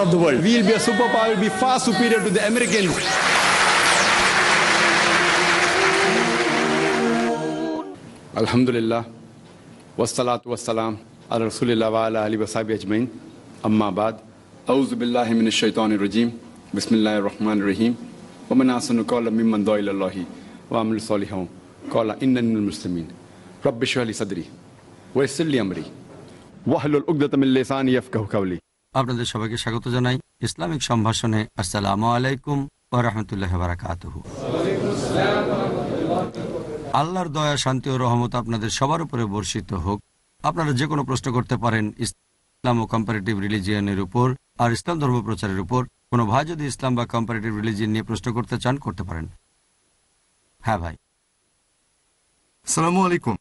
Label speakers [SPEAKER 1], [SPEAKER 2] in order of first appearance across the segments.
[SPEAKER 1] of the the world. We'll we'll be be a superpower, far superior to الحمد للہ وسلات وسلام رسول اللہ علیہ وصاب اما بعد اعوذ باللہ من الشیطان الرجیم بسم اللہ الرحمن الرحیم ومن آسن قول قول ممن دعا اللہ وعمل صالحوں و المسلمین رب شہلی صدری امری وحل العقدت من لسان یفقہ قولی আপনাদের সবাইকে স্বাগত জানাই Islamic সম্ভাষণে আসসালামু আলাইকুম ও রহমতুল্লাহ বারাকাত আল্লাহর দয়া শান্তি ও রহমত আপনাদের সবার উপরে বর্ষিত হোক আপনারা যে কোনো প্রশ্ন করতে পারেন ইসলাম ও কম্পারেটিভ রিলিজিয়নের উপর আর ইসলাম ধর্ম প্রচারের উপর কোনো ভাই যদি ইসলাম বা কম্পারেটিভ রিলিজিয়ন নিয়ে প্রশ্ন করতে চান করতে পারেন হ্যাঁ ভাই সালামু আলাইকুম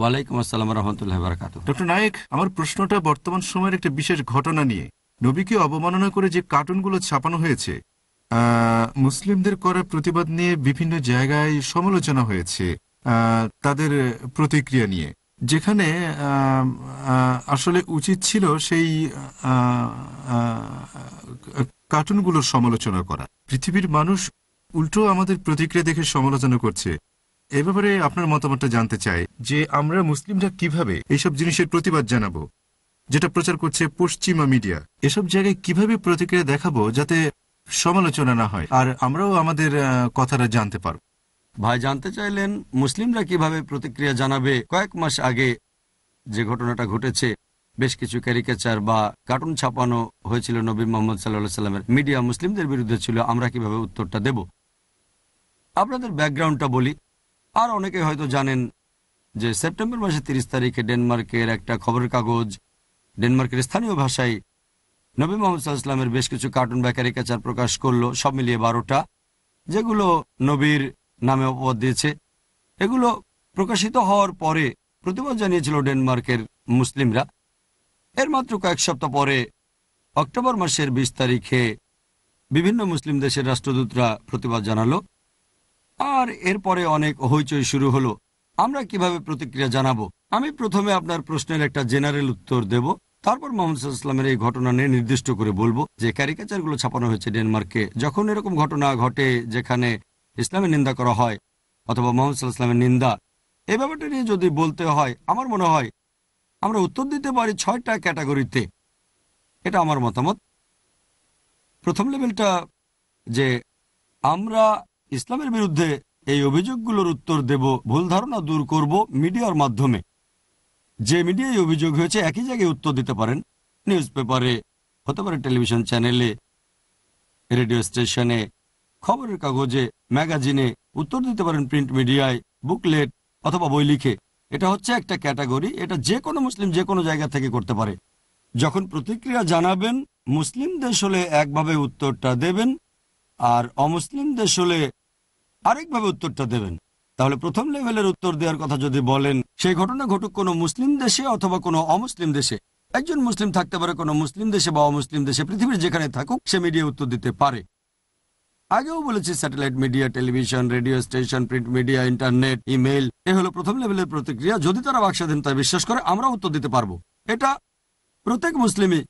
[SPEAKER 1] ওয়ালাইকুম আসসালাম রহমতুল্লাহ বারাকাত ডক্টর নায়ক আমার প্রশ্নটা বর্তমান সময়ের একটা বিশেষ ঘটনা নিয়ে নবীকে অবমাননা করে যে কার্টুনগুলো ছাপানো হয়েছে মুসলিমদের করা প্রতিবাদ নিয়ে বিভিন্ন জায়গায় সমালোচনা হয়েছে তাদের প্রতিক্রিয়া নিয়ে যেখানে আসলে উচিত ছিল সেই কার্টুনগুলোর সমালোচনা করা পৃথিবীর মানুষ উল্টো আমাদের প্রতিক্রিয়া দেখে সমালোচনা করছে এ ব্যাপারে আপনার মতামতটা জানতে চাই যে আমরা মুসলিমরা কিভাবে এইসব জিনিসের প্রতিবাদ জানাবো যেটা প্রচার করছে পশ্চিমা মিডিয়া এসব জায়গায় কিভাবে প্রতিক্রিয়া দেখাবো যাতে সমালোচনা না হয় আর আমরাও আমাদের কথাটা জানতে পারব ভাই জানতে চাইলেন মুসলিমরা কিভাবে প্রতিক্রিয়া জানাবে কয়েক মাস আগে যে ঘটনাটা ঘটেছে বেশ কিছু ক্যারিকেচার বা কার্টুন ছাপানো হয়েছিল নবী মোহাম্মদ সাল্লা সাল্লামের মিডিয়া মুসলিমদের বিরুদ্ধে ছিল আমরা কিভাবে উত্তরটা দেব আপনাদের ব্যাকগ্রাউন্ডটা বলি আর অনেকে হয়তো জানেন যে সেপ্টেম্বর মাসের তিরিশ তারিখে ডেনমার্কের একটা খবরের কাগজ ডেনমার্কের স্থানীয় ভাষায় নবী মোহাম্মদ সাল্লাহামের বেশ কিছু কার্টুন বা ক্যারিকাচার প্রকাশ করলো সব মিলিয়ে বারোটা যেগুলো নবীর নামে অপবাদ দিয়েছে এগুলো প্রকাশিত হওয়ার পরে প্রতিবাদ জানিয়েছিল ডেনমার্কের মুসলিমরা এর মাত্র কয়েক সপ্তাহ পরে অক্টোবর মাসের ২০ তারিখে বিভিন্ন মুসলিম দেশের রাষ্ট্রদূতরা প্রতিবাদ জানালো আর এরপরে অনেক হইচই শুরু হলো আমরা কিভাবে প্রতিক্রিয়া জানাবো আমি প্রথমে আপনার প্রশ্নের একটা জেনারেল উত্তর দেব তারপর মোহাম্মদ ইসলামের এই ঘটনা নিয়ে নির্দিষ্ট করে বলবো যে ক্যারিকেচারগুলো ছাপানো হয়েছে ডেনমার্কে যখন এরকম ঘটনা ঘটে যেখানে ইসলামের নিন্দা করা হয় অথবা মোহাম্মদ ইসলামের নিন্দা এ ব্যাপারটা নিয়ে যদি বলতে হয় আমার মনে হয় আমরা উত্তর দিতে পারি ছয়টা ক্যাটাগরিতে এটা আমার মতামত প্রথম লেভেলটা যে আমরা ইসলামের বিরুদ্ধে এই অভিযোগগুলোর উত্তর দেব ভুল ধারণা দূর করব মিডিয়ার মাধ্যমে যে মিডিয়ায় অভিযোগ হয়েছে একই জায়গায় উত্তর দিতে পারেন নিউজ পেপারে হতে পারে টেলিভিশন চ্যানেলে রেডিও স্টেশনে খবরের কাগজে ম্যাগাজিনে উত্তর দিতে পারেন প্রিন্ট মিডিয়ায় বুকলেট অথবা বই লিখে এটা হচ্ছে একটা ক্যাটাগরি এটা যে কোনো মুসলিম যে কোনো জায়গা থেকে করতে পারে যখন প্রতিক্রিয়া জানাবেন মুসলিম দেশ হলে একভাবে উত্তরটা দেবেন আর অমুসলিম দেশ হলে আরেকভাবে উত্তরটা দেবেন তাহলে প্রথম লেভেলের উত্তর দেওয়ার কথা যদি বলেন সেই ঘটনা ঘটুক কোনো মুসলিম দেশে অথবা কোনো অমুসলিম দেশে একজন মুসলিম থাকতে পারে কোনো মুসলিম দেশে বা অমুসলিম দেশে পৃথিবীর যেখানে থাকুক সে মিডিয়া উত্তর দিতে পারে আগেও বলেছি satellite media television radio station print media internet email এ হলো প্রথম লেভেলের প্রতিক্রিয়া যদি তারা বাকস্বাধীনতায় বিশ্বাস করে আমরা উত্তর দিতে পারবো এটা প্রত্যেক মুসলিমই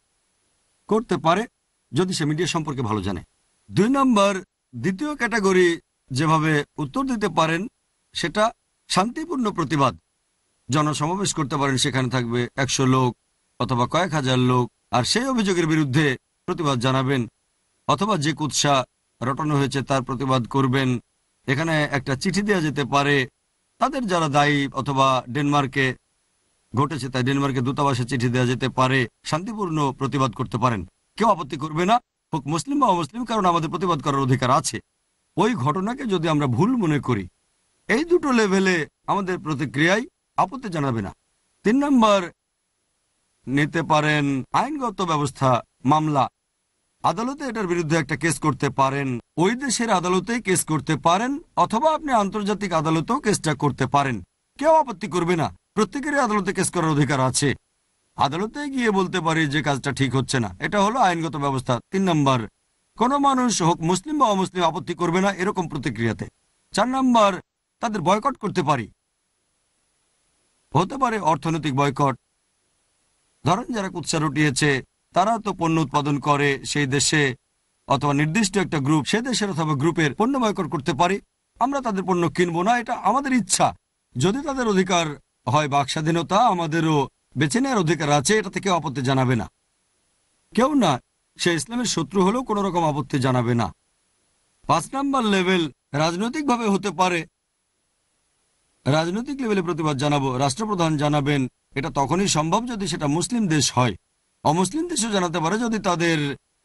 [SPEAKER 1] করতে পারে যদি সে মিডিয়া সম্পর্কে ভালো জানে দুই নম্বর দ্বিতীয় ক্যাটাগরি যেভাবে উত্তর দিতে পারেন সেটা শান্তিপূর্ণ প্রতিবাদ জনসমাবেশ করতে পারেন সেখানে থাকবে একশো লোক অথবা কয়েক হাজার লোক আর সেই অভিযোগের বিরুদ্ধে প্রতিবাদ জানাবেন অথবা যে কুৎসা রটানো হয়েছে তার প্রতিবাদ করবেন এখানে একটা চিঠি দেওয়া যেতে পারে তাদের যারা দায়ী অথবা ডেনমার্কে ঘটেছে তাই ডেনমার্কে দূতাবাসে চিঠি দেওয়া যেতে পারে শান্তিপূর্ণ প্রতিবাদ করতে পারেন কেউ আপত্তি করবে না হোক মুসলিম বা অমুসলিম কারণ আমাদের প্রতিবাদ করার অধিকার আছে ওই ঘটনাকে যদি আমরা ভুল মনে করি এই দুটো লেভেলে আমাদের প্রতিক্রিয়ায় আপত্তি জানাবে না তিন নম্বর নিতে পারেন আইনগত ব্যবস্থা মামলা আদালতে এটার বিরুদ্ধে একটা কেস করতে পারেন ওই দেশের আদালতে কেস করতে পারেন অথবা আপনি আন্তর্জাতিক আদালতেও কেসটা করতে পারেন কেউ আপত্তি করবে না প্রত্যেকেরই আদালতে কেস করার অধিকার আছে আদালতে গিয়ে বলতে পারি যে কাজটা ঠিক হচ্ছে না এটা হলো আইনগত ব্যবস্থা তিন নম্বর কোনো মানুষ হোক মুসলিম বা অমুসলিম আপত্তি করবে না এরকম প্রতিক্রিয়াতে চার নম্বর তাদের বয়কট করতে পারি হতে পারে অর্থনৈতিক বয়কট ধরেন যারা কুৎসা রুটিয়েছে তারা তো পণ্য উৎপাদন করে সেই দেশে অথবা নির্দিষ্ট একটা গ্রুপ সে দেশের অথবা গ্রুপের পণ্য বয়কট করতে পারি আমরা তাদের পণ্য কিনবো না এটা আমাদের ইচ্ছা যদি তাদের অধিকার হয় বাক স্বাধীনতা আমাদেরও বেছে নেওয়ার অধিকার আছে এটা থেকে আপত্তি জানাবে না কেউ না সে ইসলামের শত্রু হলেও কোনো রকম আপত্তি জানাবে না পাঁচ নাম্বার লেভেল রাজনৈতিকভাবে হতে পারে রাজনৈতিক লেভেলে প্রতিবাদ জানাবো রাষ্ট্রপ্রধান জানাবেন এটা তখনই সম্ভব যদি সেটা মুসলিম দেশ হয় অমুসলিম দেশও জানাতে পারে যদি তাদের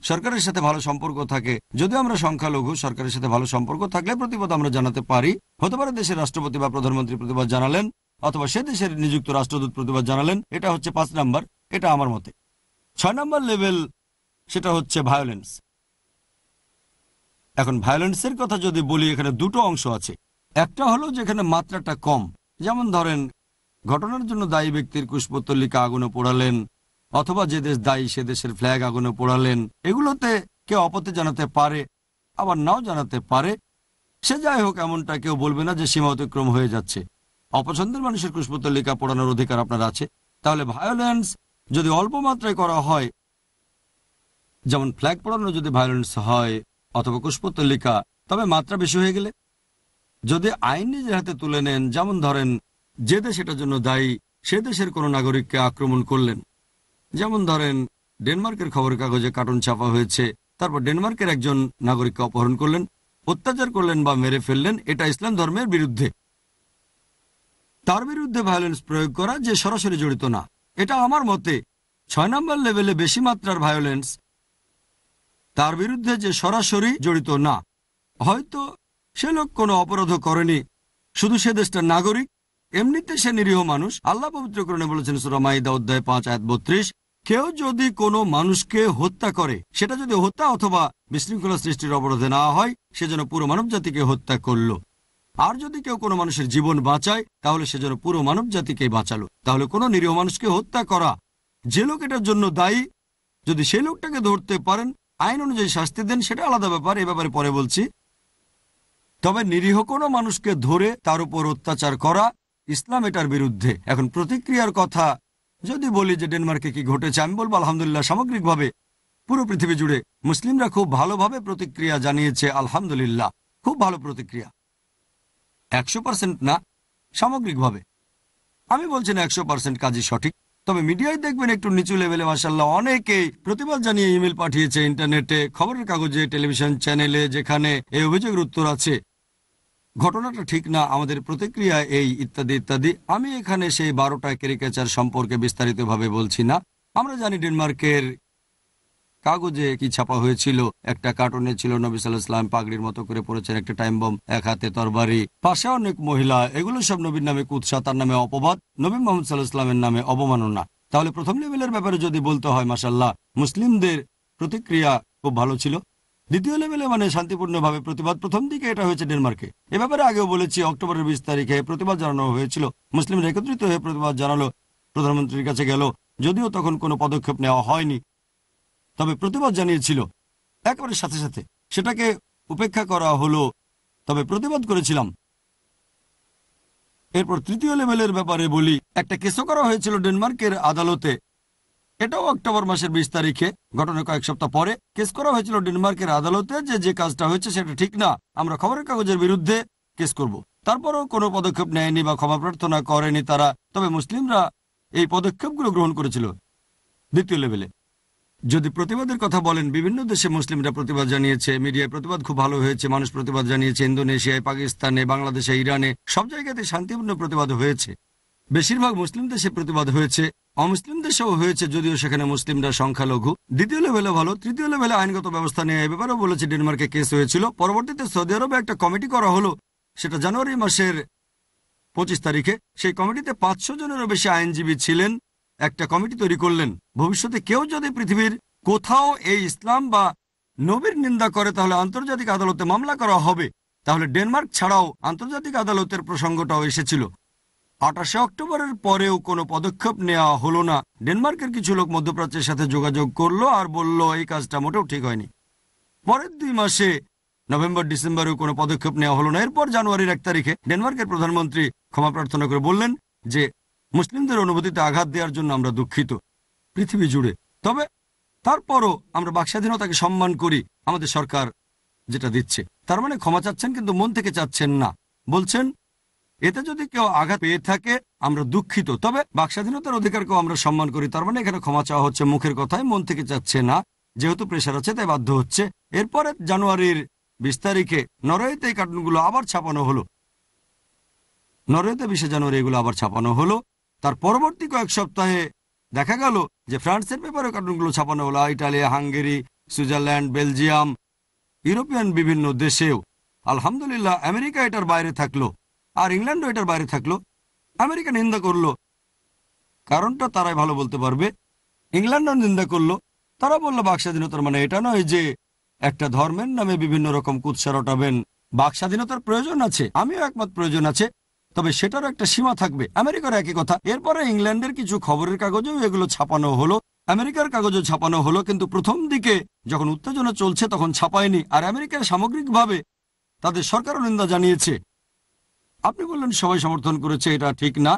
[SPEAKER 1] সরকারের সাথে ভালো সম্পর্ক থাকে যদি আমরা সংখ্যালঘু সরকারের সাথে ভালো সম্পর্ক থাকলে প্রতিবাদ আমরা জানাতে পারি হতে পারে দেশের রাষ্ট্রপতি বা প্রধানমন্ত্রী প্রতিবাদ জানালেন অথবা সে দেশের নিযুক্ত রাষ্ট্রদূত প্রতিবাদ জানালেন এটা হচ্ছে পাঁচ নাম্বার এটা আমার মতে ছয় নাম্বার লেভেল সেটা হচ্ছে ভায়োলেন্স এখন ভায়োলেন্সের কথা যদি বলি এখানে দুটো অংশ আছে একটা হলো যেখানে মাত্রাটা কম যেমন ধরেন ঘটনার জন্য দায়ী ব্যক্তির কুশপত্তলিকা আগুনে পোড়ালেন অথবা যে দেশ দায়ী সে দেশের ফ্ল্যাগ আগুনে পোড়ালেন এগুলোতে কেউ আপত্তি জানাতে পারে আবার নাও জানাতে পারে সে যাই হোক এমনটা কেউ বলবে না যে সীমা অতিক্রম হয়ে যাচ্ছে অপছন্দের মানুষের কুশপুত্তলিকা পড়ানোর অধিকার আপনার আছে তাহলে ভায়োলেন্স যদি অল্প মাত্রায় করা হয় যেমন ফ্ল্যাগ পড়ানো যদি ভায়োলেন্স হয় অথবা কুষ্পতলিকা তবে মাত্রা বেশি হয়ে গেলে যদি আইন নিজের হাতে তুলে নেন যেমন ধরেন যে দেশ এটার জন্য দায়ী সে দেশের কোনো নাগরিককে আক্রমণ করলেন যেমন ধরেন ডেনমার্কের খবর কাগজে কার্টুন ছাপা হয়েছে তারপর ডেনমার্কের একজন নাগরিককে অপহরণ করলেন অত্যাচার করলেন বা মেরে ফেললেন এটা ইসলাম ধর্মের বিরুদ্ধে তার বিরুদ্ধে ভায়োলেন্স প্রয়োগ করা যে সরাসরি জড়িত না এটা আমার মতে ছয় নম্বর লেভেলে বেশি মাত্রার ভায়োলেন্স তার বিরুদ্ধে যে সরাসরি জড়িত না হয়তো সে লোক কোনো অপরাধ করেনি শুধু সে দেশটার নাগরিক এমনিতে সে নিরীহ মানুষ আল্লাহ পবিত্রকরণে বলেছেন সুরামাইদা অধ্যায় পাঁচ আয়াত বত্রিশ কেউ যদি কোনো মানুষকে হত্যা করে সেটা যদি হত্যা অথবা বিশৃঙ্খলা সৃষ্টির অবরোধে না হয় সে যেন পুরো মানব জাতিকে হত্যা করল আর যদি কেউ কোনো মানুষের জীবন বাঁচায় তাহলে সে যেন পুরো মানব জাতিকে বাঁচালো তাহলে কোনো নিরীহ মানুষকে হত্যা করা যে লোক এটার জন্য দায়ী যদি সেই লোকটাকে ধরতে পারেন আইন অনুযায়ী শাস্তি দেন সেটা আলাদা ব্যাপার এ ব্যাপারে পরে বলছি তবে নিরীহ কোনো মানুষকে ধরে তার উপর অত্যাচার করা ইসলাম এটার বিরুদ্ধে এখন প্রতিক্রিয়ার কথা যদি বলি যে ডেনমার্কে কি ঘটেছে আমি বলবো আলহামদুলিল্লাহ সামগ্রিকভাবে পুরো পৃথিবী জুড়ে মুসলিমরা খুব ভালোভাবে প্রতিক্রিয়া জানিয়েছে আলহামদুলিল্লাহ খুব ভালো প্রতিক্রিয়া একশো পার্সেন্ট না সামগ্রিকভাবে আমি বলছি না একশো পার্সেন্ট কাজই সঠিক তবে মিডিয়ায় দেখবেন একটু নিচু লেভেলে মাসাল্লাহ অনেকেই প্রতিবাদ জানিয়ে ইমেল পাঠিয়েছে ইন্টারনেটে খবরের কাগজে টেলিভিশন চ্যানেলে যেখানে এই অভিযোগের উত্তর আছে ঘটনাটা ঠিক না আমাদের প্রতিক্রিয়া এই ইত্যাদি ইত্যাদি আমি এখানে সেই বারোটা ক্যারিকেচার সম্পর্কে বিস্তারিতভাবে বলছি না আমরা জানি ডেনমার্কের কাগজে কি ছাপা হয়েছিল একটা কার্টুনে ছিল নবী সাল্লাহাম ইসলাম পাগড়ির মতো করে পড়েছেন একটা টাইম বম এক হাতে তরবারি পাশে অনেক মহিলা এগুলো সব নবীর নামে কুৎসা তার নামে অপবাদ নবী মোহাম্মদ সাল্লাহ ইসলামের নামে অবমাননা তাহলে প্রথম লেভেলের ব্যাপারে যদি বলতে হয় মাসাল্লাহ মুসলিমদের প্রতিক্রিয়া খুব ভালো ছিল দ্বিতীয় লেভেলে মানে শান্তিপূর্ণভাবে প্রতিবাদ প্রথম দিকে এটা হয়েছে ডেনমার্কে এ ব্যাপারে আগেও বলেছি অক্টোবরের বিশ তারিখে প্রতিবাদ জানানো হয়েছিল মুসলিমরা একত্রিত হয়ে প্রতিবাদ জানালো প্রধানমন্ত্রীর কাছে গেল যদিও তখন কোনো পদক্ষেপ নেওয়া হয়নি তবে প্রতিবাদ জানিয়েছিল একেবারে সাথে সাথে সেটাকে উপেক্ষা করা হলো তবে প্রতিবাদ করেছিলাম এরপর তৃতীয় লেভেলের ব্যাপারে বলি একটা কেসও করা হয়েছিল ডেনমার্কের আদালতে এটাও অক্টোবর মাসের বিশ তারিখে ঘটনা কয়েক সপ্তাহ পরে কেস করা হয়েছিল ডেনমার্কের আদালতে যে যে কাজটা হয়েছে সেটা ঠিক না আমরা খবরের কাগজের বিরুদ্ধে কেস করব। তারপরেও কোনো পদক্ষেপ নেয়নি বা ক্ষমা প্রার্থনা করেনি তারা তবে মুসলিমরা এই পদক্ষেপগুলো গ্রহণ করেছিল দ্বিতীয় লেভেলে যদি প্রতিবাদের কথা বলেন বিভিন্ন দেশে মুসলিমরা প্রতিবাদ জানিয়েছে মিডিয়ায় প্রতিবাদ খুব ভালো হয়েছে মানুষ প্রতিবাদ জানিয়েছে ইন্দোনেশিয়ায় পাকিস্তানে বাংলাদেশে ইরানে সব জায়গাতে শান্তিপূর্ণ প্রতিবাদ হয়েছে বেশিরভাগ মুসলিম দেশে প্রতিবাদ হয়েছে অমুসলিম দেশেও হয়েছে যদিও সেখানে মুসলিমরা সংখ্যালঘু দ্বিতীয় লেভেলে ভালো তৃতীয় লেভেলে আইনগত ব্যবস্থা নিয়ে এ ব্যাপারেও বলেছে ডেনমার্কে কেস হয়েছিল পরবর্তীতে সৌদি আরবে একটা কমিটি করা হলো সেটা জানুয়ারি মাসের পঁচিশ তারিখে সেই কমিটিতে পাঁচশো জনেরও বেশি আইনজীবী ছিলেন একটা কমিটি তৈরি করলেন ভবিষ্যতে কেউ যদি পৃথিবীর কোথাও এই ইসলাম বা নবীর নিন্দা করে তাহলে আন্তর্জাতিক আদালতে মামলা করা হবে তাহলে ডেনমার্ক ছাড়াও আন্তর্জাতিক আদালতের প্রসঙ্গটাও এসেছিল আঠাশে অক্টোবরের পরেও কোনো পদক্ষেপ নেওয়া হলো না ডেনমার্কের কিছু লোক মধ্যপ্রাচ্যের সাথে যোগাযোগ করলো আর বলল এই কাজটা মোটেও ঠিক হয়নি পরের দুই মাসে নভেম্বর ডিসেম্বরেও কোনো পদক্ষেপ নেওয়া হলো না এরপর জানুয়ারির এক তারিখে ডেনমার্কের প্রধানমন্ত্রী ক্ষমা প্রার্থনা করে বললেন যে মুসলিমদের অনুভূতিতে আঘাত দেওয়ার জন্য আমরা দুঃখিত পৃথিবী জুড়ে তবে তারপরও আমরা বাকস্বাধীনতাকে সম্মান করি আমাদের সরকার যেটা দিচ্ছে তার মানে ক্ষমা চাচ্ছেন কিন্তু মন থেকে চাচ্ছেন না বলছেন এতে যদি কেউ আঘাত পেয়ে থাকে আমরা দুঃখিত তবে বাকস্বাধীনতার অধিকারকেও আমরা সম্মান করি তার মানে এখানে ক্ষমা চাওয়া হচ্ছে মুখের কথায় মন থেকে চাচ্ছে না যেহেতু প্রেশার আছে তাই বাধ্য হচ্ছে এরপরে জানুয়ারির বিশ তারিখে নরয়েতে এই কার্টুনগুলো আবার ছাপানো হলো নরওয়েতে বিশে জানুয়ারি এগুলো আবার ছাপানো হলো তার পরবর্তী কয়েক সপ্তাহে দেখা গেল যে ফ্রান্সের পেপারে কার্টুনগুলো ছাপানো হলো Italia Hungary Switzerland Belgium European বিভিন্ন দেশেও আলহামদুলিল্লাহ আমেরিকা এটার বাইরে থাকলো আর ইংল্যান্ডও এটার বাইরে থাকলো আমেরিকা নিন্দা করলো কারণটা তারাই ভালো বলতে পারবে ইংল্যান্ডও নিন্দা করলো তারা বললো বাক স্বাধীনতার মানে এটা নয় যে একটা ধর্মের নামে বিভিন্ন রকম কুৎসা রটাবেন বাক স্বাধীনতার প্রয়োজন আছে আমিও একমত প্রয়োজন আছে তবে সেটারও একটা সীমা থাকবে আমেরিকার একই কথা এরপরে ইংল্যান্ডের কিছু খবরের কাগজেও এগুলো ছাপানো হলো আমেরিকার কাগজে ছাপানো হলো কিন্তু প্রথম দিকে যখন উত্তেজনা চলছে তখন ছাপায়নি আর আমেরিকার সামগ্রিকভাবে তাদের সরকারও নিন্দা জানিয়েছে আপনি বললেন সবাই সমর্থন করেছে এটা ঠিক না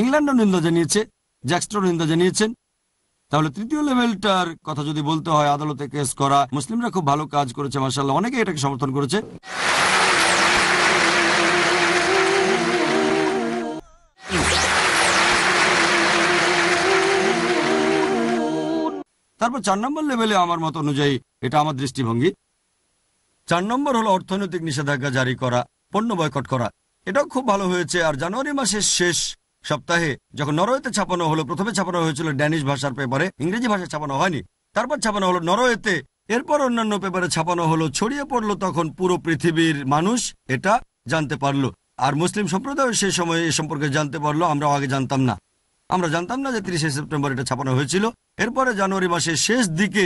[SPEAKER 1] ইংল্যান্ডও নিন্দা জানিয়েছে জ্যাক্সটন নিন্দা জানিয়েছেন তাহলে তৃতীয় লেভেলটার কথা যদি বলতে হয় আদালতে কেস করা মুসলিমরা খুব ভালো কাজ করেছে মার্শাল্লাহ অনেকে এটাকে সমর্থন করেছে তারপর চার নম্বর লেভেলে আমার মত অনুযায়ী এটা আমার দৃষ্টিভঙ্গি চার নম্বর হলো অর্থনৈতিক নিষেধাজ্ঞা জারি করা পণ্য বয়কট করা এটাও খুব ভালো হয়েছে আর জানুয়ারি মাসের শেষ সপ্তাহে যখন নরওয়েতে ছাপানো হলো প্রথমে ছাপানো হয়েছিল ড্যানিশ ভাষার পেপারে ইংরেজি ভাষায় ছাপানো হয়নি তারপর ছাপানো হলো নরওয়েতে এরপর অন্যান্য পেপারে ছাপানো হলো ছড়িয়ে পড়লো তখন পুরো পৃথিবীর মানুষ এটা জানতে পারলো আর মুসলিম সম্প্রদায় সে সময়ে এ সম্পর্কে জানতে পারলো আমরা আগে জানতাম না আমরা জানতাম না যে তিরিশে সেপ্টেম্বর এটা ছাপানো হয়েছিল এরপরে জানুয়ারি মাসের শেষ দিকে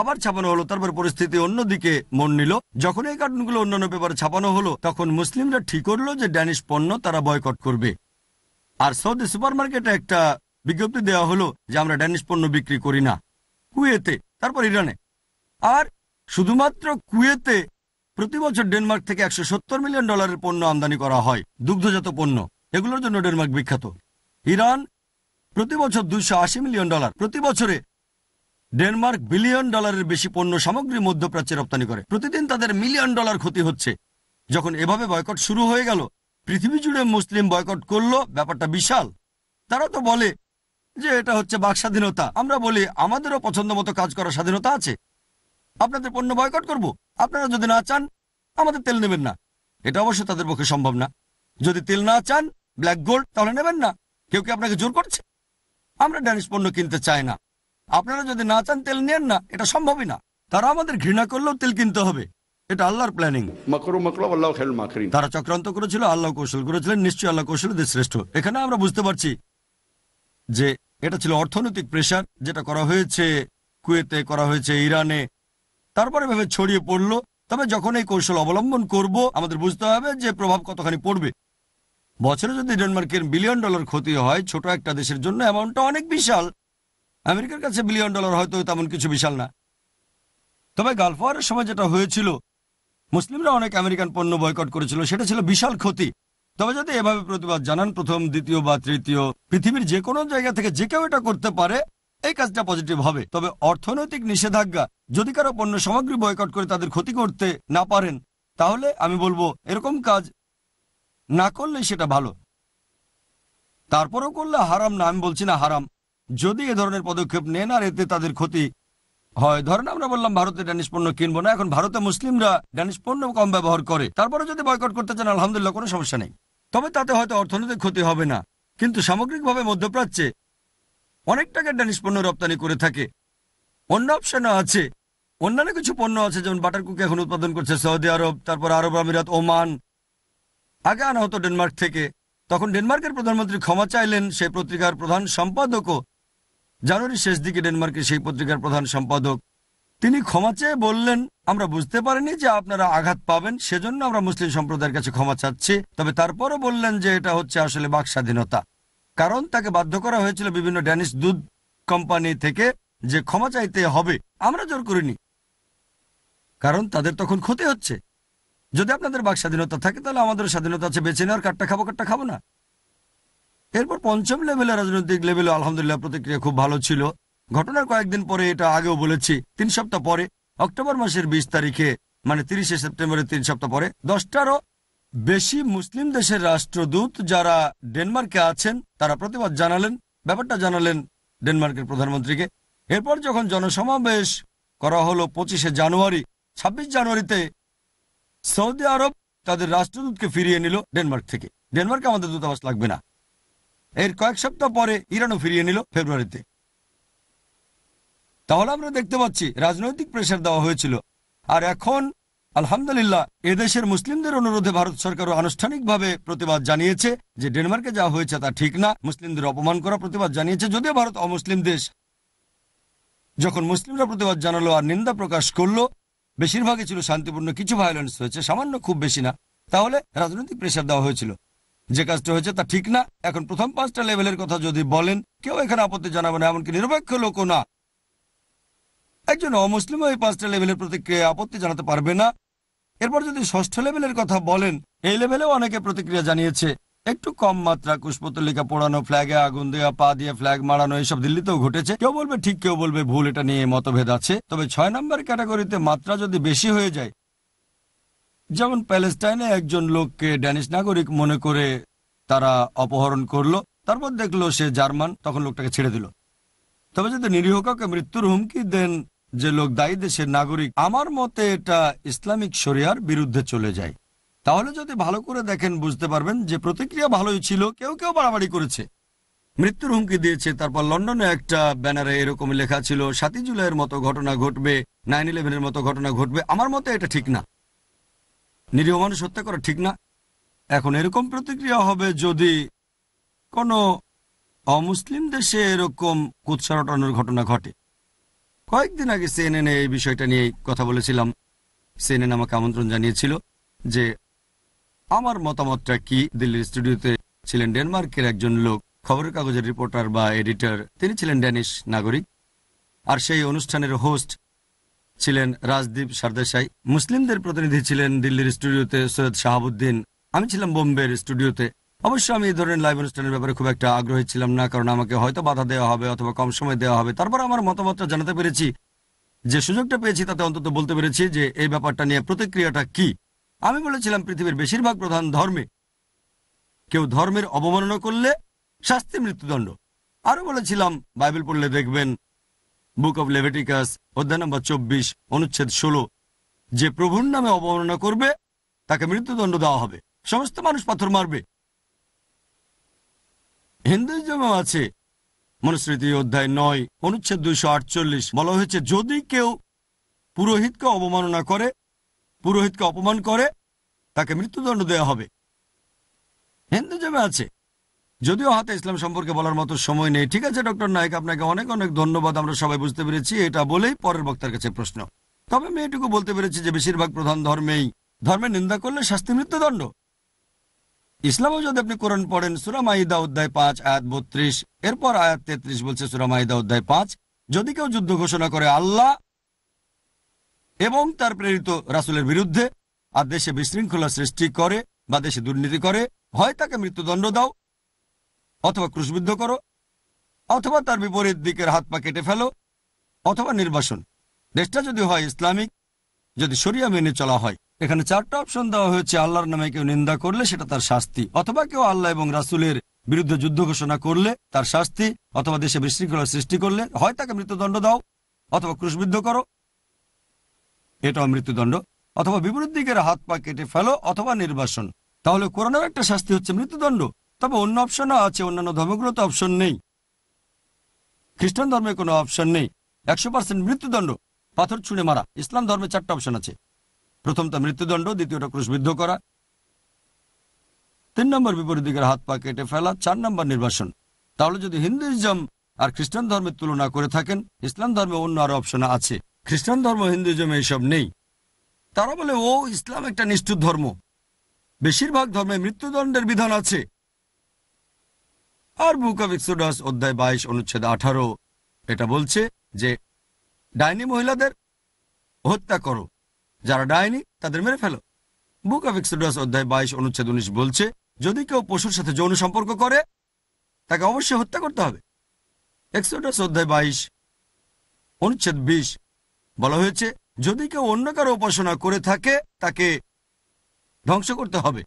[SPEAKER 1] আবার ছাপানো হলো তারপর পরিস্থিতি অন্যদিকে মন নিল যখন এই কার্টুনগুলো অন্যান্য পেপারে ছাপানো হলো তখন মুসলিমরা ঠিক করলো যে ড্যানিশ পণ্য তারা বয়কট করবে আর সৌদি সুপারমার্কেটে একটা বিজ্ঞপ্তি দেওয়া হলো যে আমরা ড্যানিশ পণ্য বিক্রি করি না কুয়েতে তারপর ইরানে আর শুধুমাত্র কুয়েতে প্রতি বছর ডেনমার্ক থেকে একশো মিলিয়ন ডলারের পণ্য আমদানি করা হয় দুগ্ধজাত পণ্য এগুলোর জন্য ডেনমার্ক বিখ্যাত ইরান প্রতি বছর দুইশো মিলিয়ন ডলার প্রতি বছরে ডেনমার্ক বিলিয়ন ডলারের বেশি পণ্য সামগ্রী মধ্যপ্রাচ্যে রপ্তানি করে প্রতিদিন তাদের মিলিয়ন ডলার ক্ষতি হচ্ছে যখন এভাবে বয়কট শুরু হয়ে গেল পৃথিবী জুড়ে মুসলিম বয়কট করলো ব্যাপারটা বিশাল তারা তো বলে যে এটা হচ্ছে বাক স্বাধীনতা আমরা বলি আমাদেরও পছন্দ মতো কাজ করার স্বাধীনতা আছে আপনাদের পণ্য বয়কট করব। আপনারা যদি না চান আমাদের তেল নেবেন না এটা অবশ্য তাদের পক্ষে সম্ভব না যদি তেল না চান ব্ল্যাক গোল্ড তাহলে নেবেন না কেউ কি আপনাকে জোর করছে আমরা ড্যানিশ পণ্য কিনতে চাই না আপনারা যদি না চান তেল নেন না এটা সম্ভবই না তারা আমাদের ঘৃণা করলেও তেল কিনতে হবে এটা আল্লাহর প্ল্যানিং তারা চক্রান্ত করেছিল আল্লাহ কৌশল করেছিলেন নিশ্চয়ই আল্লাহ কৌশল শ্রেষ্ঠ এখানে আমরা বুঝতে পারছি যে এটা ছিল অর্থনৈতিক প্রেশার যেটা করা হয়েছে কুয়েতে করা হয়েছে ইরানে তারপরে ভাবে ছড়িয়ে পড়লো তবে যখন এই কৌশল অবলম্বন করব আমাদের বুঝতে হবে যে প্রভাব কতখানি পড়বে বছরে যদি ডেনমার্কের বিলিয়ন ডলার ক্ষতি হয় ছোট একটা দেশের জন্য অ্যামাউন্টটা অনেক বিশাল আমেরিকার কাছে বিলিয়ন ডলার হয়তো তেমন কিছু বিশাল না তবে গালফ সময় যেটা হয়েছিল মুসলিমরা অনেক আমেরিকান পণ্য বয়কট করেছিল সেটা ছিল বিশাল ক্ষতি তবে যদি এভাবে প্রতিবাদ জানান প্রথম দ্বিতীয় বা তৃতীয় পৃথিবীর যে কোনো জায়গা থেকে যে কেউ এটা করতে পারে এই কাজটা পজিটিভ হবে তবে অর্থনৈতিক নিষেধাজ্ঞা যদি কারো পণ্য সামগ্রী বয়কট করে তাদের ক্ষতি করতে না পারেন তাহলে আমি বলবো এরকম কাজ না করলে সেটা ভালো তারপরও করলে হারাম না আমি বলছি না হারাম যদি এ ধরনের পদক্ষেপ নেন আর এতে তাদের ক্ষতি হয় ধরেন আমরা বললাম ভারতে ড্যানিশ পণ্য কিনবো না এখন ভারতে মুসলিমরা ড্যানিশ পণ্য কম ব্যবহার করে তারপরে যদি বয়কট করতে চান আলহামদুলিল্লাহ কোনো সমস্যা নেই তবে তাতে হয়তো অর্থনৈতিক ক্ষতি হবে না কিন্তু সামগ্রিকভাবে মধ্যপ্রাচ্যে অনেক টাকা ড্যানিশ পণ্য রপ্তানি করে থাকে অন্য অপশনও আছে অন্যান্য কিছু পণ্য আছে যেমন বাটার কুকি এখন উৎপাদন করছে সৌদি আরব তারপর আরব আমিরাত ওমান আগে আনা হতো ডেনমার্ক থেকে তখন ডেনমার্কের প্রধানমন্ত্রী ক্ষমা চাইলেন সেই পত্রিকার প্রধান সম্পাদকও জানুয়ারির শেষ দিকে ডেনমার্কের সেই পত্রিকার প্রধান সম্পাদক তিনি ক্ষমা চেয়ে বললেন আমরা বুঝতে পারিনি যে আপনারা আঘাত পাবেন সেজন্য আমরা মুসলিম সম্প্রদায়ের কাছে ক্ষমা চাচ্ছি তবে তারপরও বললেন যে এটা হচ্ছে আসলে বাক স্বাধীনতা কারণ তাকে বাধ্য করা হয়েছিল বিভিন্ন ড্যানিশ দুধ কোম্পানি থেকে যে ক্ষমা চাইতে হবে আমরা জোর করিনি কারণ তাদের তখন ক্ষতি হচ্ছে যদি আপনাদের বাক স্বাধীনতা থাকে তাহলে আমাদের স্বাধীনতা আছে বেছে নেওয়ার কাটটা খাবো কাটটা খাবো না এরপর পঞ্চম লেভেলের রাজনৈতিক লেভেলে আলহামদুলিল্লাহ প্রতিক্রিয়া খুব ভালো ছিল ঘটনার কয়েকদিন পরে এটা আগেও বলেছি তিন সপ্তাহ পরে অক্টোবর মাসের বিশ তারিখে মানে তিরিশে সেপ্টেম্বরের তিন সপ্তাহ পরে দশটারও বেশি মুসলিম দেশের রাষ্ট্রদূত যারা ডেনমার্কে আছেন তারা প্রতিবাদ জানালেন ব্যাপারটা জানালেন ডেনমার্কের প্রধানমন্ত্রীকে এরপর যখন জনসমাবেশ করা হলো পঁচিশে জানুয়ারি ২৬ জানুয়ারিতে সৌদি আরব তাদের রাষ্ট্রদূতকে ফিরিয়ে নিল ডেনমার্ক থেকে ডেনমার্কে আমাদের দূতাবাস লাগবে না এর কয়েক সপ্তাহ পরে ইরানও ফিরিয়ে নিল ফেব্রুয়ারিতে তাহলে আমরা দেখতে পাচ্ছি রাজনৈতিক প্রেশার দেওয়া হয়েছিল আর এখন আলহামদুলিল্লাহ এদেশের মুসলিমদের অনুরোধে ভারত সরকারও আনুষ্ঠানিকভাবে প্রতিবাদ জানিয়েছে যে ডেনমার্কে যা হয়েছে তা ঠিক না মুসলিমদের অপমান করা প্রতিবাদ জানিয়েছে যদিও ভারত অমুসলিম দেশ যখন মুসলিমরা প্রতিবাদ জানালো আর নিন্দা প্রকাশ করলো বেশিরভাগই ছিল শান্তিপূর্ণ কিছু ভায়োলেন্স হয়েছে সামান্য খুব বেশি না তাহলে রাজনৈতিক প্রেশার দেওয়া হয়েছিল যে কাজটা হয়েছে তা ঠিক না এখন প্রথম পাঁচটা লেভেলের কথা যদি বলেন কেউ এখানে আপত্তি জানাবে না এমনকি নিরপেক্ষ লোকও না একজন অমুসলিমও এই পাঁচটা লেভেলের প্রতিক্রিয়া আপত্তি জানাতে পারবে না এরপর যদি ষষ্ঠ লেভেলের কথা বলেন এই লেভেলেও অনেকে প্রতিক্রিয়া জানিয়েছে একটু কম মাত্রা কুষ্পতলিকা পোড়ানো ফ্ল্যাগে আগুন দেওয়া পা দিয়ে ফ্ল্যাগ মারানো এসব দিল্লিতেও ঘটেছে কেউ বলবে ঠিক কেউ বলবে ভুল এটা নিয়ে মতভেদ আছে তবে ছয় নম্বর ক্যাটাগরিতে মাত্রা যদি বেশি হয়ে যায় যেমন প্যালেস্টাইনে একজন লোককে ড্যানিশ নাগরিক মনে করে তারা অপহরণ করলো তারপর দেখলো সে জার্মান তখন লোকটাকে ছেড়ে দিল তবে যদি নিরীহ কাউকে মৃত্যুর হুমকি দেন যে লোক দায়ী দেশের নাগরিক আমার মতে এটা ইসলামিক শরিয়ার বিরুদ্ধে চলে যায় তাহলে যদি ভালো করে দেখেন বুঝতে পারবেন যে প্রতিক্রিয়া ভালোই ছিল কেউ কেউ বাড়াবাড়ি করেছে মৃত্যুর হুমকি দিয়েছে তারপর লন্ডনে একটা ব্যানারে এরকম লেখা ছিল সাতই জুলাইয়ের মতো ঘটনা ঘটবে নাইন ইলেভেনের মতো ঘটনা ঘটবে আমার মতে এটা ঠিক না নিরীহ মানুষ হত্যা করা ঠিক না এখন এরকম প্রতিক্রিয়া হবে যদি কোনো অমুসলিম দেশে এরকম কুৎসা রটানোর ঘটনা ঘটে কয়েকদিন আগে সিএনএন এই বিষয়টা নিয়ে কথা বলেছিলাম সিএনএন আমাকে আমন্ত্রণ জানিয়েছিল যে আমার মতামতটা কি দিল্লির স্টুডিওতে ছিলেন ডেনমার্কের একজন লোক খবরের কাগজের রিপোর্টার বা এডিটর তিনি ছিলেন ড্যানিশ নাগরিক আর সেই অনুষ্ঠানের হোস্ট ছিলেন রাজদীপ সারদেশাই মুসলিমদের প্রতিনিধি ছিলেন দিল্লির স্টুডিওতে সৈয়দ শাহাবুদ্দিন আমি ছিলাম বোম্বের স্টুডিওতে অবশ্য আমি এই ধরনের লাইভ অনুষ্ঠানের ব্যাপারে খুব একটা আগ্রহী ছিলাম না কারণ আমাকে হয়তো বাধা দেওয়া হবে অথবা কম সময় দেওয়া হবে তারপর আমার মতামতটা জানাতে পেরেছি যে সুযোগটা পেয়েছি তাতে অন্তত বলতে পেরেছি যে এই ব্যাপারটা নিয়ে প্রতিক্রিয়াটা কি আমি বলেছিলাম পৃথিবীর বেশিরভাগ প্রধান ধর্মে কেউ ধর্মের অবমাননা করলে শাস্তি মৃত্যুদণ্ড আরও বলেছিলাম বাইবেল পড়লে দেখবেন বুক অব লেভেটিকাস অধ্যায় নম্বর চব্বিশ অনুচ্ছেদ ষোলো যে প্রভুর নামে অবমাননা করবে তাকে মৃত্যুদণ্ড দেওয়া হবে সমস্ত মানুষ পাথর মারবে হিন্দুজমেও আছে মনুস্মৃতি অধ্যায় নয় অনুচ্ছেদ দুইশো আটচল্লিশ বলা হয়েছে যদি কেউ পুরোহিতকে অবমাননা করে পুরোহিতকে অপমান করে তাকে মৃত্যুদণ্ড দেওয়া হবে হিন্দু আছে যদিও হাতে ইসলাম সম্পর্কে বলার মতো সময় নেই ঠিক আছে ডক্টর নায়ক আপনাকে অনেক অনেক ধন্যবাদ আমরা সবাই বুঝতে পেরেছি এটা বলেই পরের বক্তার কাছে প্রশ্ন তবে আমি এটুকু বলতে পেরেছি যে বেশিরভাগ প্রধান ধর্মেই ধর্মের নিন্দা করলে শাস্তি মৃত্যুদণ্ড ইসলামও যদি আপনি কোরআন পড়েন সুরামাইদা অধ্যায় পাঁচ আয়াত বত্রিশ এরপর আয়াত তেত্রিশ বলছে সুরামাইদা অধ্যায় পাঁচ যদি কেউ যুদ্ধ ঘোষণা করে আল্লাহ এবং তার প্রেরিত রাসুলের বিরুদ্ধে আর দেশে বিশৃঙ্খলা সৃষ্টি করে বা দেশে দুর্নীতি করে হয় তাকে মৃত্যুদণ্ড দাও অথবা ক্রুশবিদ্ধ করো অথবা তার বিপরীত দিকের হাত পা কেটে ফেলো অথবা নির্বাসন দেশটা যদি হয় ইসলামিক যদি সরিয়া মেনে চলা হয় এখানে চারটা অপশন দেওয়া হয়েছে আল্লাহর নামে কেউ নিন্দা করলে সেটা তার শাস্তি অথবা কেউ আল্লাহ এবং রাসুলের বিরুদ্ধে যুদ্ধ ঘোষণা করলে তার শাস্তি অথবা দেশে বিশৃঙ্খলা সৃষ্টি করলে হয় তাকে মৃত্যুদণ্ড দাও অথবা ক্রুশবিদ্ধ করো এটাও মৃত্যুদণ্ড অথবা বিপরীত দিকের হাত পা কেটে ফেলো অথবা নির্বাসন তাহলে কোরআনের একটা শাস্তি হচ্ছে মৃত্যুদণ্ড তবে অন্য অপশনও আছে অন্যান্য ধর্মগুলোতে অপশন নেই খ্রিস্টান ধর্মে কোনো অপশন নেই একশো পার্সেন্ট মৃত্যুদণ্ড পাথর ছুঁড়ে মারা ইসলাম ধর্মে চারটা অপশন আছে প্রথমটা মৃত্যুদণ্ড দ্বিতীয়টা ক্রুশবিদ্ধ করা তিন নম্বর বিপরীত দিকের হাত পা কেটে ফেলা চার নম্বর নির্বাসন তাহলে যদি হিন্দুইজম আর খ্রিস্টান ধর্মের তুলনা করে থাকেন ইসলাম ধর্মে অন্য আরো অপশন আছে খ্রিস্টান ধর্ম হিন্দুজমে এসব নেই তারা বলে ও ইসলাম একটা নিষ্ঠুর ধর্ম বেশিরভাগ ধর্মে মৃত্যুদণ্ডের বিধান আছে আর বুক অব এক্সোডাস অধ্যায় বাইশ অনুচ্ছেদ আঠারো এটা বলছে যে ডাইনি মহিলাদের হত্যা করো যারা ডাইনি তাদের মেরে ফেলো বুক অব এক্সোডাস অধ্যায় বাইশ অনুচ্ছেদ উনিশ বলছে যদি কেউ পশুর সাথে যৌন সম্পর্ক করে তাকে অবশ্যই হত্যা করতে হবে এক্সোডাস অধ্যায় বাইশ অনুচ্ছেদ বিশ বলা হয়েছে যদি কেউ অন্য কারো উপাসনা করে থাকে তাকে ধ্বংস করতে হবে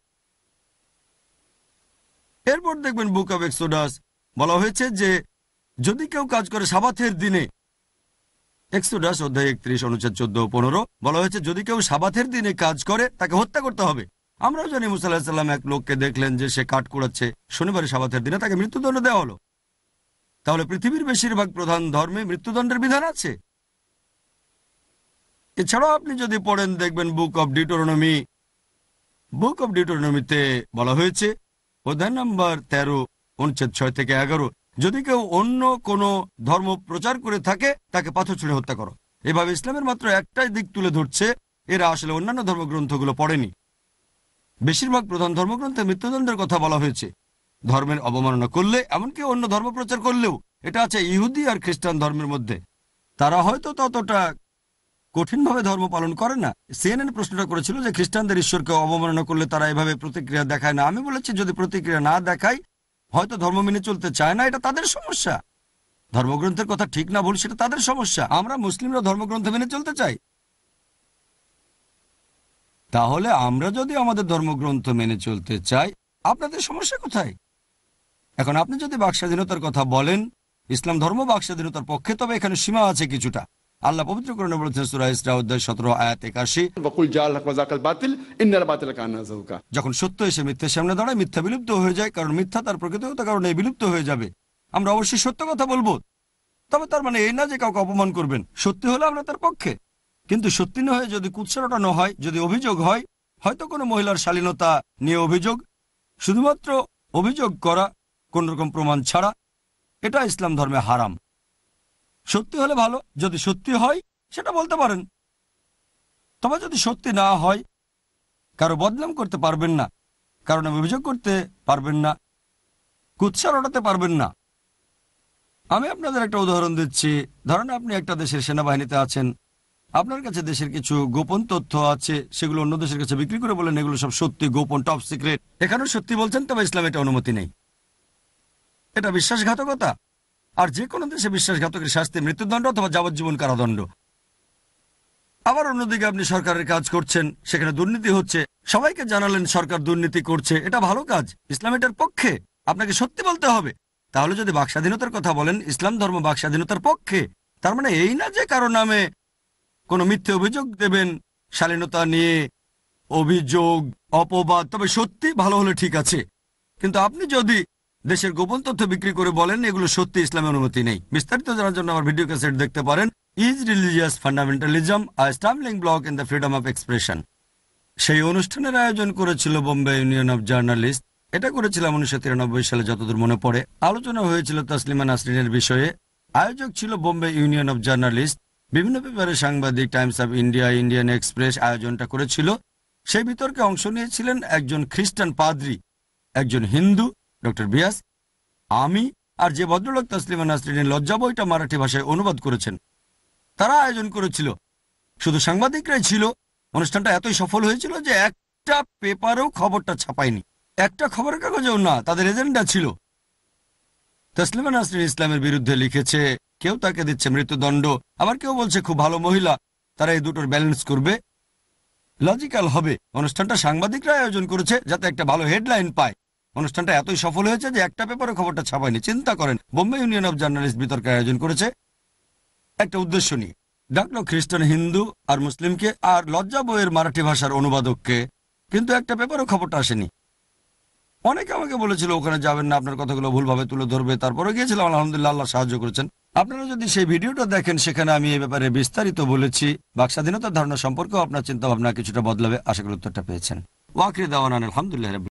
[SPEAKER 1] এরপর দেখবেন বুক অব এক্সোডাস বলা হয়েছে যে যদি কেউ কাজ করে সাবাথের দিনে এক্সোডাস অধ্যায় একত্রিশ অনুচ্ছেদ চোদ্দ পনেরো বলা হয়েছে যদি কেউ সাবাথের দিনে কাজ করে তাকে হত্যা করতে হবে আমরাও জানি মুসাল্লাহাম এক লোককে দেখলেন যে সে কাঠ কুড়াচ্ছে শনিবারে সাবাথের দিনে তাকে মৃত্যুদণ্ড দেওয়া হলো তাহলে পৃথিবীর বেশিরভাগ প্রধান ধর্মে মৃত্যুদণ্ডের বিধান আছে এছাড়াও আপনি যদি পড়েন দেখবেন book of Deuteronomy book of ডিটোরনমিতে বলা হয়েছে অধ্যায় নম্বর তেরো অনুচ্ছেদ ছয় থেকে এগারো যদি কেউ অন্য কোনো ধর্ম প্রচার করে থাকে তাকে পাথর ছুঁড়ে হত্যা করো এভাবে ইসলামের মাত্র একটাই দিক তুলে ধরছে এরা আসলে অন্যান্য ধর্মগ্রন্থগুলো পড়েনি বেশিরভাগ প্রধান ধর্মগ্রন্থে মৃত্যুদণ্ডের কথা বলা হয়েছে ধর্মের অবমাননা করলে এমনকি অন্য ধর্ম প্রচার করলেও এটা আছে ইহুদি আর খ্রিস্টান ধর্মের মধ্যে তারা হয়তো ততটা কঠিনভাবে ধর্ম পালন করে না সিএনএন প্রশ্নটা করেছিল যে খ্রিস্টানদের ঈশ্বরকে অবমাননা করলে তারা এভাবে প্রতিক্রিয়া দেখায় না আমি বলেছি যদি প্রতিক্রিয়া না দেখায় হয়তো ধর্ম মেনে চলতে চায় না এটা তাদের সমস্যা ধর্মগ্রন্থের কথা ঠিক না ভুল সেটা তাদের সমস্যা আমরা মুসলিমরা ধর্মগ্রন্থ মেনে চলতে চাই তাহলে আমরা যদি আমাদের ধর্মগ্রন্থ মেনে চলতে চাই আপনাদের সমস্যা কোথায় এখন আপনি যদি বাক স্বাধীনতার কথা বলেন ইসলাম ধর্ম বাক স্বাধীনতার পক্ষে তবে এখানে সীমা আছে কিছুটা আল্লাহ পবিত্র করণে বলেছেন সুরা ইসরা অধ্যায় সতেরো আয়াত একাশি বকুল জাল হক বাতিল বাতিল যখন সত্য এসে মিথ্যার সামনে দাঁড়ায় মিথ্যা বিলুপ্ত হয়ে যায় কারণ মিথ্যা তার প্রকৃতিগত কারণে বিলুপ্ত হয়ে যাবে আমরা অবশ্যই সত্য কথা বলবো তবে তার মানে এই না যে কাউকে অপমান করবেন সত্যি হলে আমরা তার পক্ষে কিন্তু সত্যি না হয়ে যদি কুৎসাটা রটানো হয় যদি অভিযোগ হয় হয়তো কোনো মহিলার শালীনতা নিয়ে অভিযোগ শুধুমাত্র অভিযোগ করা কোন রকম প্রমাণ ছাড়া এটা ইসলাম ধর্মে হারাম সত্যি হলে ভালো যদি সত্যি হয় সেটা বলতে পারেন তবে যদি সত্যি না হয় কারো বদনাম করতে পারবেন না কারণ অভিযোগ করতে পারবেন না কুৎসা রটাতে পারবেন না আমি আপনাদের একটা উদাহরণ দিচ্ছি ধরেন আপনি একটা দেশের সেনাবাহিনীতে আছেন আপনার কাছে দেশের কিছু গোপন তথ্য আছে সেগুলো অন্য দেশের কাছে বিক্রি করে বলেন এগুলো সব সত্যি গোপন টপ সিক্রেট এখানেও সত্যি বলছেন তবে ইসলাম এটা অনুমতি নেই এটা বিশ্বাসঘাতকতা আর যে কোনো দেশে বিশ্বাসঘাতকের শাস্তি মৃত্যুদণ্ড অথবা যাবজ্জীবন কারাদণ্ড আবার অন্যদিকে আপনি সরকারের কাজ করছেন সেখানে দুর্নীতি হচ্ছে সবাইকে জানালেন সরকার দুর্নীতি করছে এটা ভালো কাজ ইসলাম এটার পক্ষে আপনাকে সত্যি বলতে হবে তাহলে যদি বাক স্বাধীনতার কথা বলেন ইসলাম ধর্ম বাক স্বাধীনতার পক্ষে তার মানে এই না যে কারো নামে কোনো মিথ্যে অভিযোগ দেবেন শালীনতা নিয়ে অভিযোগ অপবাদ তবে সত্যি ভালো হলে ঠিক আছে কিন্তু আপনি যদি দেশের গোপন তথ্য বিক্রি করে বলেন এগুলো সত্যি ইসলামের অনুমতি নেই বিস্তারিত জানার জন্য আমার ভিডিও ক্যাসেট দেখতে পারেন ইজ রিলিজিয়াস ফান্ডামেন্টালিজম আর stumbling block in the freedom of expression সেই অনুষ্ঠানের আয়োজন করেছিল বোম্বে ইউনিয়ন অফ জার্নালিস্ট এটা করেছিলাম উনিশশো তিরানব্বই সালে যতদূর মনে পড়ে আলোচনা হয়েছিল তসলিমা নাসরিনের বিষয়ে আয়োজক ছিল বোম্বে ইউনিয়ন অফ জার্নালিস্ট বিভিন্ন পেপারের সাংবাদিক Times of India Indian Express আয়োজনটা করেছিল সেই বিতর্কে অংশ নিয়েছিলেন একজন খ্রিস্টান পাদ্রি একজন হিন্দু ডক্টর বিয়াস আমি আর যে ভদ্রলোক তসলিমা নাসরিনের লজ্জা বইটা মারাঠি ভাষায় অনুবাদ করেছেন তারা আয়োজন করেছিল শুধু সাংবাদিকরাই ছিল অনুষ্ঠানটা এতই সফল হয়েছিল যে একটা পেপারেও খবরটা ছাপায়নি একটা খবরের কাগজেও না তাদের এজেন্ডা ছিল তসলিমা নাসরিন ইসলামের বিরুদ্ধে লিখেছে কেউ তাকে দিচ্ছে মৃত্যুদণ্ড আবার কেউ বলছে খুব ভালো মহিলা তারা এই দুটোর ব্যালেন্স করবে লজিক্যাল হবে অনুষ্ঠানটা সাংবাদিকরা আয়োজন করেছে যাতে একটা ভালো হেডলাইন পায় অনুষ্ঠানটা এতই সফল হয়েছে যে একটা পেপারে খবরটা ছাপায়নি চিন্তা করেন বোম্বে ইউনিয়ন অব জার্নালিস্ট বিতর্কের আয়োজন করেছে একটা উদ্দেশ্য নিয়ে ডাকলো খ্রিস্টান হিন্দু আর মুসলিমকে আর লজ্জা বইয়ের মারাঠি ভাষার অনুবাদককে কিন্তু একটা পেপারও খবরটা আসেনি অনেকে আমাকে বলেছিল ওখানে যাবেন না আপনার কথাগুলো ভুলভাবে তুলে ধরবে তারপরে গিয়েছিলাম আলহামদুলিল্লাহ আল্লাহ সাহায্য করেছেন আপনারা যদি সেই ভিডিওটা দেখেন সেখানে আমি এ ব্যাপারে বিস্তারিত বলেছি বাক স্বাধীনতার ধারণা সম্পর্কেও আপনার চিন্তা ভাবনা কিছুটা বদলাবে আশা করি উত্তরটা পেয়েছেন ওয়াকরি দেওয়ান আলহামদুলিল্লাহ